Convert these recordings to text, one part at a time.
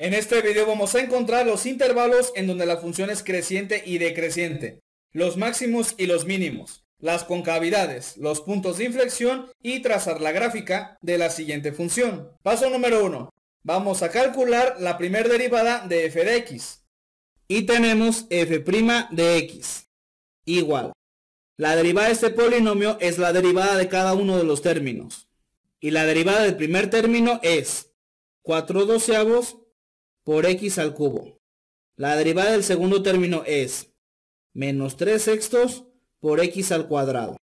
En este video vamos a encontrar los intervalos en donde la función es creciente y decreciente, los máximos y los mínimos, las concavidades, los puntos de inflexión y trazar la gráfica de la siguiente función. Paso número 1. Vamos a calcular la primera derivada de f de x. Y tenemos f' de x igual. La derivada de este polinomio es la derivada de cada uno de los términos. Y la derivada del primer término es 4 doceavos por x al cubo. La derivada del segundo término es menos 3 sextos por x al cuadrado.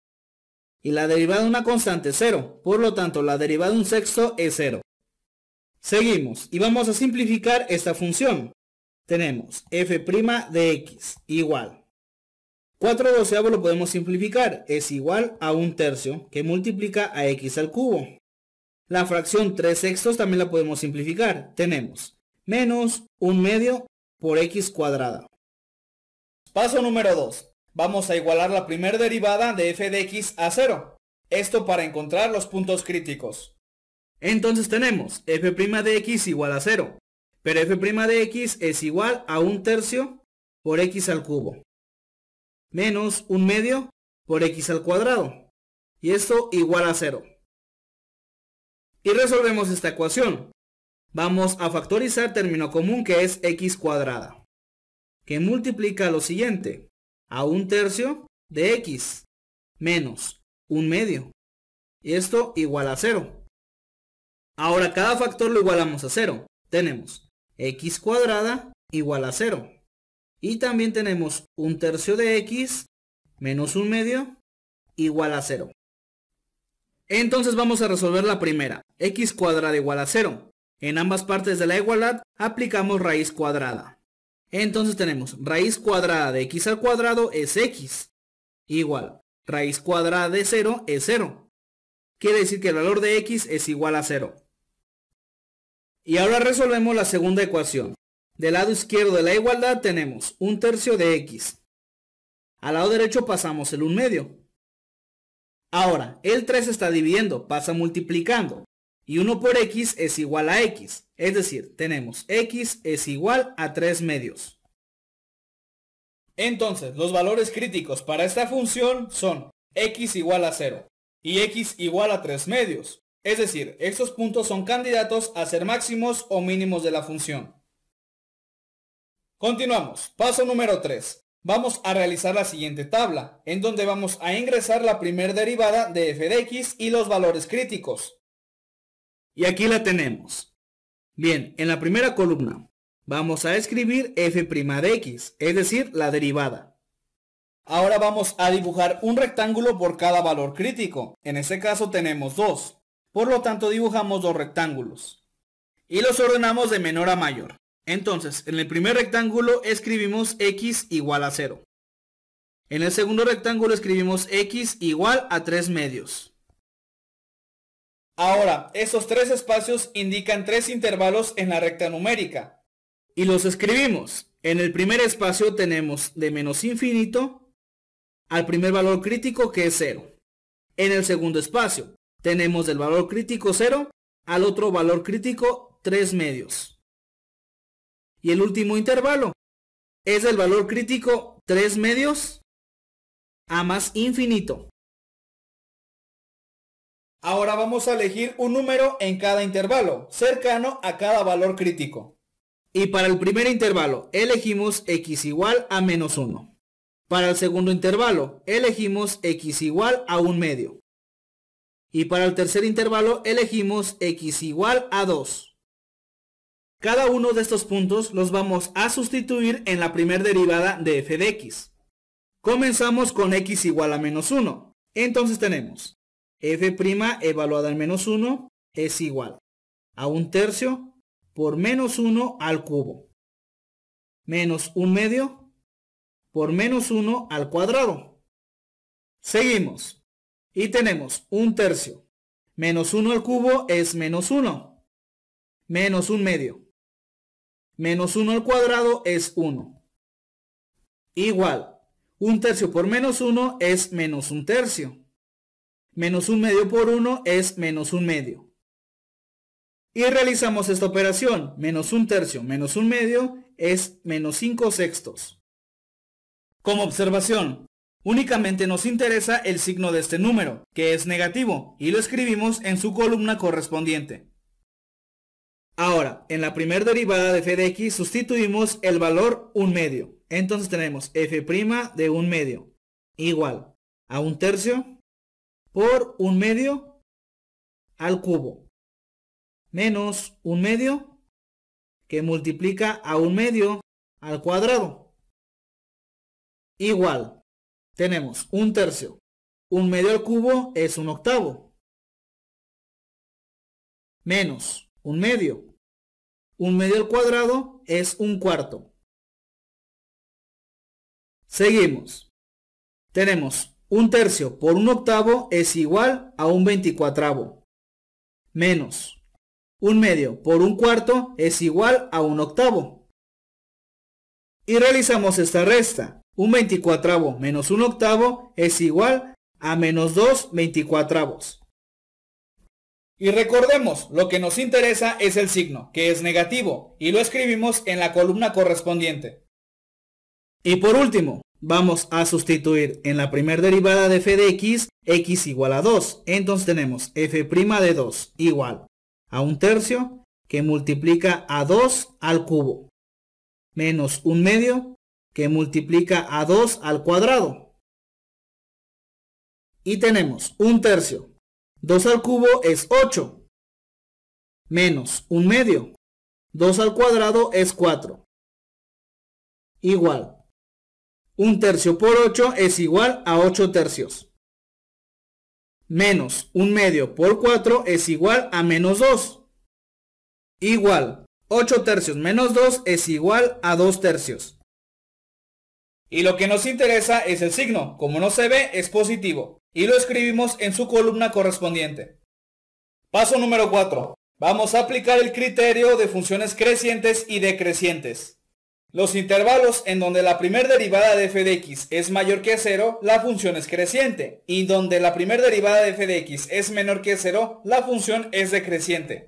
Y la derivada de una constante es 0, por lo tanto la derivada de un sexto es 0. Seguimos y vamos a simplificar esta función. Tenemos f' de x igual. 4 doceavos lo podemos simplificar, es igual a un tercio que multiplica a x al cubo. La fracción 3 sextos también la podemos simplificar. Tenemos menos un medio por x cuadrada. Paso número 2. Vamos a igualar la primera derivada de f de x a 0. Esto para encontrar los puntos críticos. Entonces tenemos f' de x igual a 0. Pero f' de x es igual a un tercio por x al cubo. Menos un medio por x al cuadrado. Y esto igual a 0. Y resolvemos esta ecuación. Vamos a factorizar término común que es x cuadrada, que multiplica lo siguiente, a un tercio de x menos un medio. Y esto igual a cero. Ahora cada factor lo igualamos a cero, Tenemos x cuadrada igual a 0. Y también tenemos un tercio de x menos un medio igual a cero. Entonces vamos a resolver la primera. x cuadrada igual a 0. En ambas partes de la igualdad aplicamos raíz cuadrada. Entonces tenemos raíz cuadrada de x al cuadrado es x. Igual, raíz cuadrada de 0 es 0. Quiere decir que el valor de x es igual a 0. Y ahora resolvemos la segunda ecuación. Del lado izquierdo de la igualdad tenemos un tercio de x. Al lado derecho pasamos el 1 medio. Ahora, el 3 está dividiendo, pasa multiplicando y 1 por x es igual a x. Es decir, tenemos x es igual a 3 medios. Entonces, los valores críticos para esta función son x igual a 0 y x igual a 3 medios. Es decir, estos puntos son candidatos a ser máximos o mínimos de la función. Continuamos. Paso número 3. Vamos a realizar la siguiente tabla, en donde vamos a ingresar la primera derivada de f de x y los valores críticos. Y aquí la tenemos. Bien, en la primera columna vamos a escribir f' de x, es decir, la derivada. Ahora vamos a dibujar un rectángulo por cada valor crítico. En este caso tenemos dos. Por lo tanto dibujamos dos rectángulos. Y los ordenamos de menor a mayor. Entonces, en el primer rectángulo escribimos x igual a 0. En el segundo rectángulo escribimos x igual a 3 medios. Ahora, esos tres espacios indican tres intervalos en la recta numérica. Y los escribimos. En el primer espacio tenemos de menos infinito al primer valor crítico que es 0. En el segundo espacio tenemos del valor crítico 0 al otro valor crítico 3 medios. Y el último intervalo es del valor crítico 3 medios a más infinito. Ahora vamos a elegir un número en cada intervalo, cercano a cada valor crítico. Y para el primer intervalo, elegimos x igual a menos 1. Para el segundo intervalo, elegimos x igual a 1 medio. Y para el tercer intervalo, elegimos x igual a 2. Cada uno de estos puntos los vamos a sustituir en la primera derivada de f de x. Comenzamos con x igual a menos 1. Entonces tenemos f' evaluada al menos 1 es igual a 1 tercio por menos 1 al cubo. Menos 1 medio por menos 1 al cuadrado. Seguimos. Y tenemos 1 tercio. Menos 1 al cubo es menos 1. Menos 1 medio. Menos 1 al cuadrado es 1. Igual. 1 tercio por menos 1 es menos 1 tercio. Menos un medio por 1 es menos un medio. Y realizamos esta operación. Menos un tercio menos un medio es menos 5 sextos. Como observación, únicamente nos interesa el signo de este número, que es negativo, y lo escribimos en su columna correspondiente. Ahora, en la primera derivada de f de x sustituimos el valor 1 medio. Entonces tenemos f' de 1 medio igual a 1 tercio por un medio al cubo. Menos un medio que multiplica a un medio al cuadrado. Igual. Tenemos un tercio. Un medio al cubo es un octavo. Menos un medio. Un medio al cuadrado es un cuarto. Seguimos. Tenemos un tercio por un octavo es igual a un veinticuatravo. Menos. Un medio por un cuarto es igual a un octavo. Y realizamos esta resta. Un veinticuatravo menos un octavo es igual a menos dos veinticuatravos. Y recordemos, lo que nos interesa es el signo, que es negativo, y lo escribimos en la columna correspondiente. Y por último, vamos a sustituir en la primera derivada de f de x, x igual a 2. Entonces tenemos f' de 2 igual a un tercio que multiplica a 2 al cubo, menos un medio que multiplica a 2 al cuadrado. Y tenemos un tercio. 2 al cubo es 8, menos un medio. 2 al cuadrado es 4. Igual 1 tercio por 8 es igual a 8 tercios. Menos 1 medio por 4 es igual a menos 2. Igual 8 tercios menos 2 es igual a 2 tercios. Y lo que nos interesa es el signo. Como no se ve, es positivo. Y lo escribimos en su columna correspondiente. Paso número 4. Vamos a aplicar el criterio de funciones crecientes y decrecientes. Los intervalos en donde la primera derivada de f de x es mayor que 0, la función es creciente. Y donde la primera derivada de f de x es menor que 0, la función es decreciente.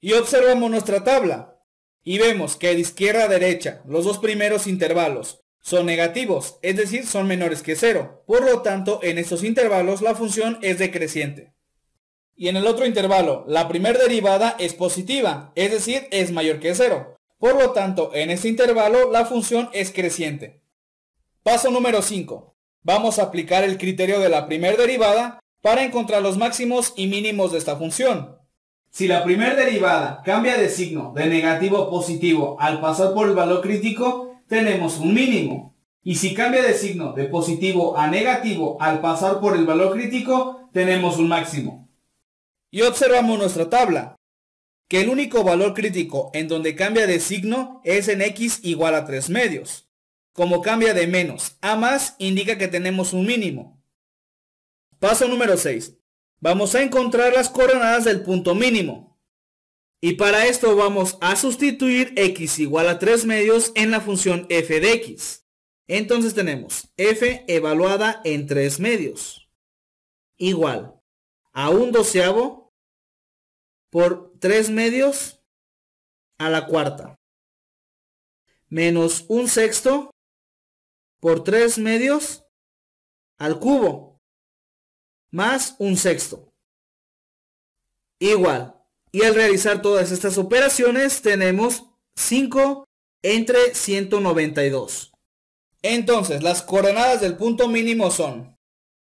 Y observamos nuestra tabla. Y vemos que de izquierda a derecha, los dos primeros intervalos son negativos, es decir, son menores que 0. Por lo tanto, en estos intervalos la función es decreciente. Y en el otro intervalo, la primera derivada es positiva, es decir, es mayor que 0. Por lo tanto, en este intervalo la función es creciente. Paso número 5. Vamos a aplicar el criterio de la primer derivada para encontrar los máximos y mínimos de esta función. Si la primera derivada cambia de signo de negativo a positivo al pasar por el valor crítico, tenemos un mínimo. Y si cambia de signo de positivo a negativo al pasar por el valor crítico, tenemos un máximo. Y observamos nuestra tabla que el único valor crítico en donde cambia de signo es en x igual a 3 medios. Como cambia de menos a más, indica que tenemos un mínimo. Paso número 6. Vamos a encontrar las coordenadas del punto mínimo. Y para esto vamos a sustituir x igual a 3 medios en la función f de x. Entonces tenemos f evaluada en 3 medios. Igual a un doceavo por 3 medios a la cuarta. Menos un sexto por tres medios al cubo. Más un sexto. Igual. Y al realizar todas estas operaciones tenemos 5 entre 192. Entonces, las coordenadas del punto mínimo son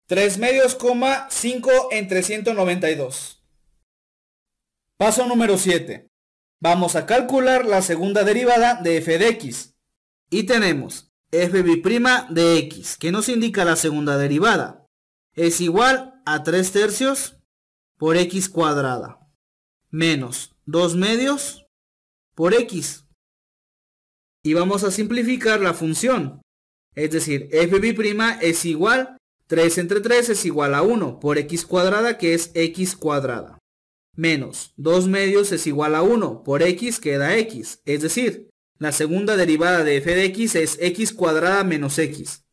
3 medios, 5 entre 192. Paso número 7. Vamos a calcular la segunda derivada de f de x. Y tenemos f' de x, que nos indica la segunda derivada. Es igual a 3 tercios por x cuadrada. Menos 2 medios por x. Y vamos a simplificar la función. Es decir, f' es igual, 3 entre 3 es igual a 1 por x cuadrada, que es x cuadrada menos 2 medios es igual a 1, por x queda x, es decir, la segunda derivada de f de x es x cuadrada menos x.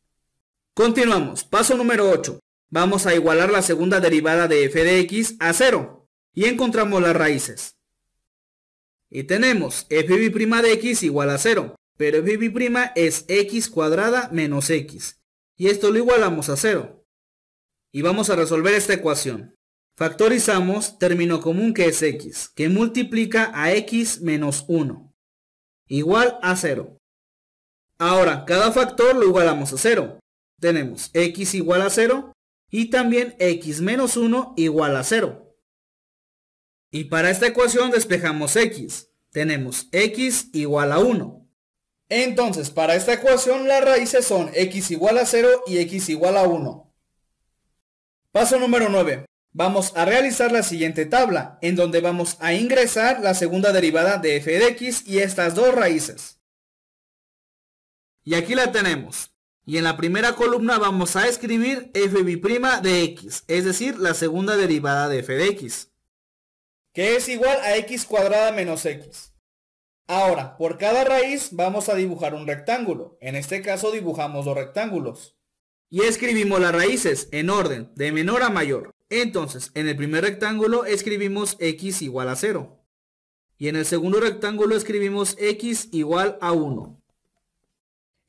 Continuamos, paso número 8. Vamos a igualar la segunda derivada de f de x a 0 y encontramos las raíces. Y tenemos f' de x igual a 0, pero f' es x cuadrada menos x. Y esto lo igualamos a 0. Y vamos a resolver esta ecuación. Factorizamos término común que es x, que multiplica a x menos 1, igual a 0. Ahora, cada factor lo igualamos a 0. Tenemos x igual a 0 y también x menos 1 igual a 0. Y para esta ecuación despejamos x. Tenemos x igual a 1. Entonces, para esta ecuación las raíces son x igual a 0 y x igual a 1. Paso número 9. Vamos a realizar la siguiente tabla, en donde vamos a ingresar la segunda derivada de f de x y estas dos raíces. Y aquí la tenemos. Y en la primera columna vamos a escribir f' de x, es decir, la segunda derivada de f de x. Que es igual a x cuadrada menos x. Ahora, por cada raíz vamos a dibujar un rectángulo. En este caso dibujamos dos rectángulos. Y escribimos las raíces en orden, de menor a mayor. Entonces, en el primer rectángulo escribimos x igual a 0. Y en el segundo rectángulo escribimos x igual a 1.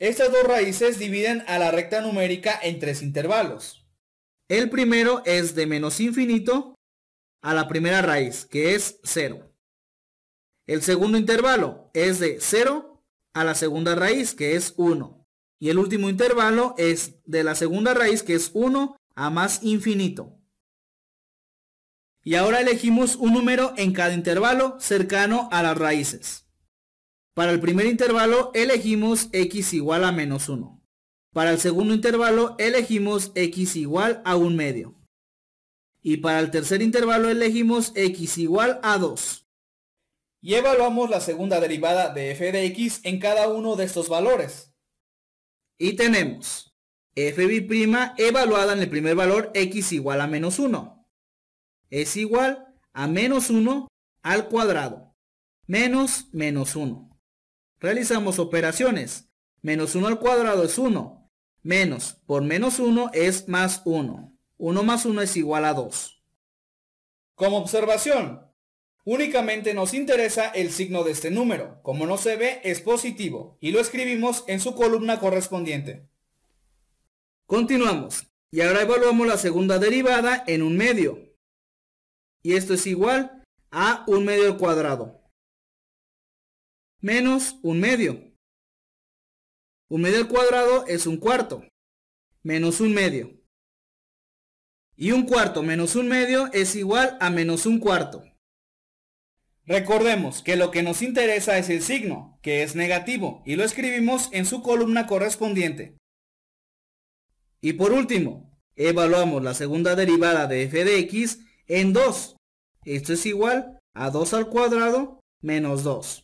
Estas dos raíces dividen a la recta numérica en tres intervalos. El primero es de menos infinito a la primera raíz, que es 0. El segundo intervalo es de 0 a la segunda raíz, que es 1. Y el último intervalo es de la segunda raíz, que es 1, a más infinito. Y ahora elegimos un número en cada intervalo cercano a las raíces. Para el primer intervalo elegimos x igual a menos 1. Para el segundo intervalo elegimos x igual a 1 medio. Y para el tercer intervalo elegimos x igual a 2. Y evaluamos la segunda derivada de f de x en cada uno de estos valores. Y tenemos f' evaluada en el primer valor x igual a menos 1 es igual a menos 1 al cuadrado. Menos menos 1. Realizamos operaciones. Menos 1 al cuadrado es 1. Menos por menos 1 es más 1. 1 más 1 es igual a 2. Como observación, únicamente nos interesa el signo de este número. Como no se ve, es positivo y lo escribimos en su columna correspondiente. Continuamos. Y ahora evaluamos la segunda derivada en un medio y esto es igual a un medio al cuadrado menos un medio. Un medio al cuadrado es un cuarto menos un medio. Y un cuarto menos un medio es igual a menos un cuarto. Recordemos que lo que nos interesa es el signo, que es negativo, y lo escribimos en su columna correspondiente. Y por último, evaluamos la segunda derivada de f de x en 2. Esto es igual a 2 al cuadrado menos 2.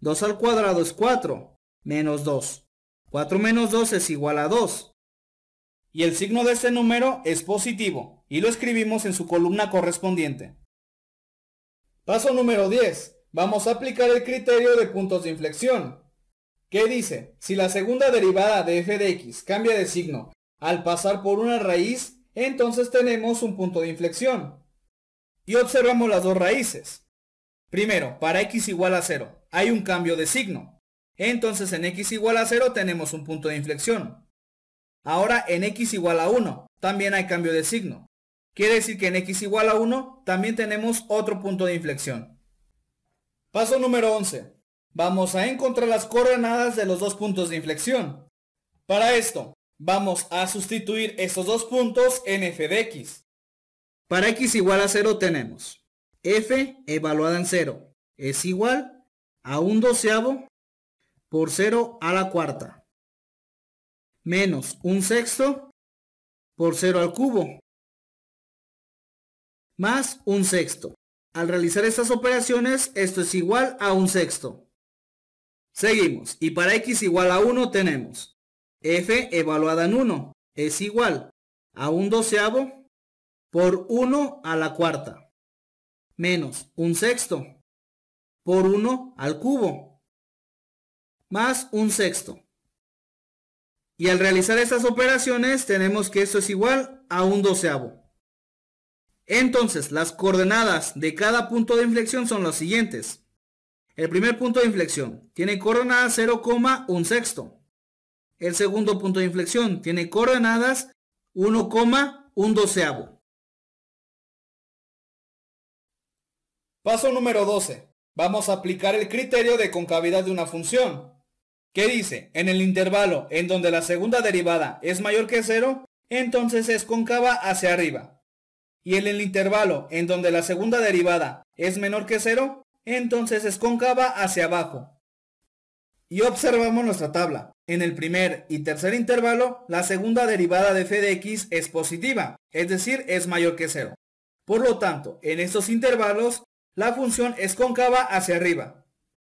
2 al cuadrado es 4 menos 2. 4 menos 2 es igual a 2. Y el signo de este número es positivo y lo escribimos en su columna correspondiente. Paso número 10. Vamos a aplicar el criterio de puntos de inflexión. ¿Qué dice? Si la segunda derivada de f de x cambia de signo al pasar por una raíz, entonces tenemos un punto de inflexión. Y observamos las dos raíces. Primero, para x igual a 0 hay un cambio de signo. Entonces en x igual a 0 tenemos un punto de inflexión. Ahora en x igual a 1 también hay cambio de signo. Quiere decir que en x igual a 1 también tenemos otro punto de inflexión. Paso número 11. Vamos a encontrar las coordenadas de los dos puntos de inflexión. Para esto, vamos a sustituir estos dos puntos en f de x. Para x igual a 0 tenemos f evaluada en 0 es igual a un doceavo por 0 a la cuarta menos un sexto por 0 al cubo más un sexto. Al realizar estas operaciones esto es igual a un sexto. Seguimos y para x igual a 1 tenemos f evaluada en 1 es igual a un doceavo por 1 a la cuarta, menos un sexto, por 1 al cubo, más un sexto. Y al realizar estas operaciones tenemos que esto es igual a un doceavo. Entonces, las coordenadas de cada punto de inflexión son las siguientes. El primer punto de inflexión tiene coordenadas 0,1 sexto. El segundo punto de inflexión tiene coordenadas 1,1 doceavo. Paso número 12. Vamos a aplicar el criterio de concavidad de una función. ¿Qué dice? En el intervalo en donde la segunda derivada es mayor que 0, entonces es cóncava hacia arriba. Y en el intervalo en donde la segunda derivada es menor que 0, entonces es cóncava hacia abajo. Y observamos nuestra tabla. En el primer y tercer intervalo, la segunda derivada de f de x es positiva, es decir, es mayor que 0. Por lo tanto, en estos intervalos, la función es cóncava hacia arriba.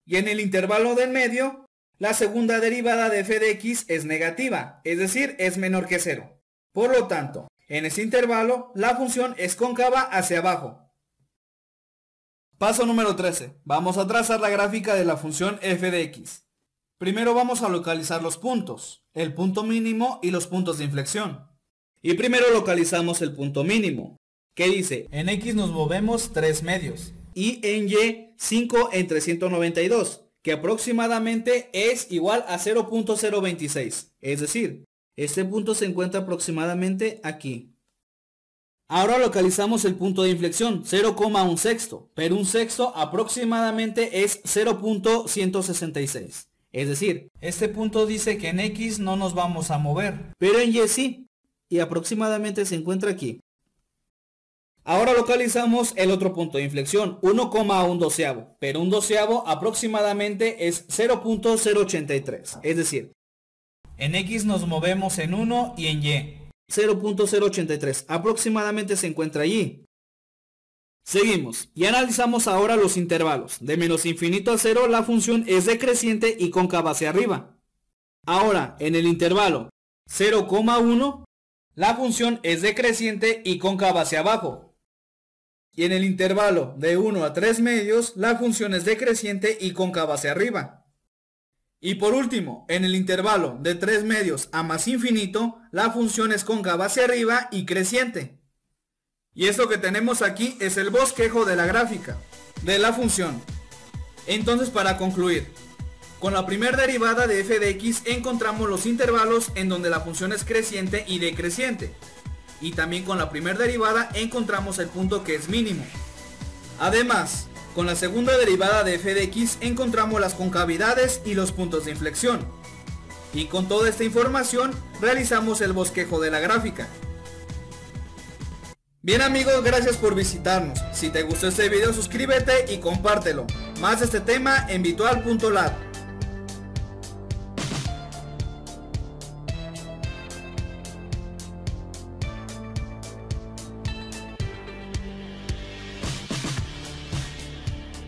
Y en el intervalo del medio, la segunda derivada de f de x es negativa, es decir, es menor que 0. Por lo tanto, en ese intervalo, la función es cóncava hacia abajo. Paso número 13. Vamos a trazar la gráfica de la función f de x. Primero vamos a localizar los puntos, el punto mínimo y los puntos de inflexión. Y primero localizamos el punto mínimo, que dice, en x nos movemos 3 medios, y en Y, 5 entre 192, que aproximadamente es igual a 0.026. Es decir, este punto se encuentra aproximadamente aquí. Ahora localizamos el punto de inflexión, 0,1 sexto, pero un sexto aproximadamente es 0.166. Es decir, este punto dice que en X no nos vamos a mover, pero en Y sí, y aproximadamente se encuentra aquí. Ahora localizamos el otro punto de inflexión, 1,1 doceavo, pero un doceavo aproximadamente es 0.083, es decir, en X nos movemos en 1 y en Y. 0.083, aproximadamente se encuentra allí. Seguimos y analizamos ahora los intervalos. De menos infinito a 0 la función es decreciente y cóncava hacia arriba. Ahora, en el intervalo 0,1 la función es decreciente y cóncava hacia abajo, y en el intervalo de 1 a 3 medios, la función es decreciente y cóncava hacia arriba. Y por último, en el intervalo de 3 medios a más infinito, la función es cóncava hacia arriba y creciente. Y esto que tenemos aquí es el bosquejo de la gráfica, de la función. Entonces para concluir, con la primera derivada de f de x encontramos los intervalos en donde la función es creciente y decreciente y también con la primera derivada encontramos el punto que es mínimo. Además, con la segunda derivada de f de x encontramos las concavidades y los puntos de inflexión. Y con toda esta información realizamos el bosquejo de la gráfica. Bien amigos, gracias por visitarnos. Si te gustó este video suscríbete y compártelo. Más de este tema en virtual.lab.